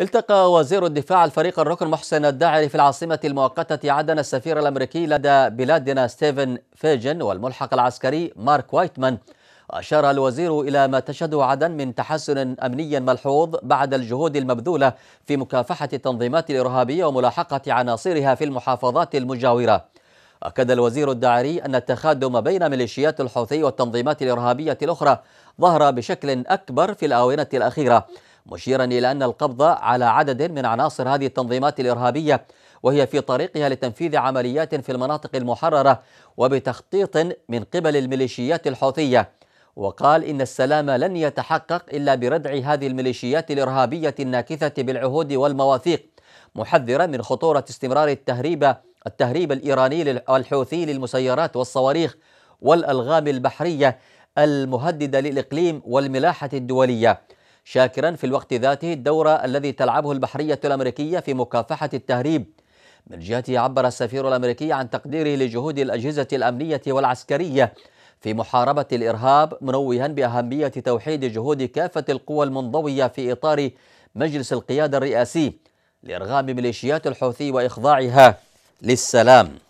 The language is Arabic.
التقى وزير الدفاع الفريق الركن محسن الداعري في العاصمة المؤقتة عدن السفير الأمريكي لدى بلادنا ستيفن فيجن والملحق العسكري مارك وايتمان أشار الوزير إلى ما تشهده عدن من تحسن أمني ملحوظ بعد الجهود المبذولة في مكافحة التنظيمات الإرهابية وملاحقة عناصرها في المحافظات المجاورة أكد الوزير الداعري أن التخادم بين ميليشيات الحوثي والتنظيمات الإرهابية الأخرى ظهر بشكل أكبر في الآونة الأخيرة مشيرا إلى أن القبض على عدد من عناصر هذه التنظيمات الإرهابية وهي في طريقها لتنفيذ عمليات في المناطق المحررة وبتخطيط من قبل الميليشيات الحوثية وقال إن السلام لن يتحقق إلا بردع هذه الميليشيات الإرهابية الناكثة بالعهود والمواثيق محذرا من خطورة استمرار التهريب التهريب الإيراني والحوثي للمسيرات والصواريخ والألغام البحرية المهددة للإقليم والملاحة الدولية شاكرا في الوقت ذاته الدور الذي تلعبه البحرية الأمريكية في مكافحة التهريب من جهته عبر السفير الأمريكي عن تقديره لجهود الأجهزة الأمنية والعسكرية في محاربة الإرهاب منوها بأهمية توحيد جهود كافة القوى المنضوية في إطار مجلس القيادة الرئاسي لإرغام ميليشيات الحوثي وإخضاعها للسلام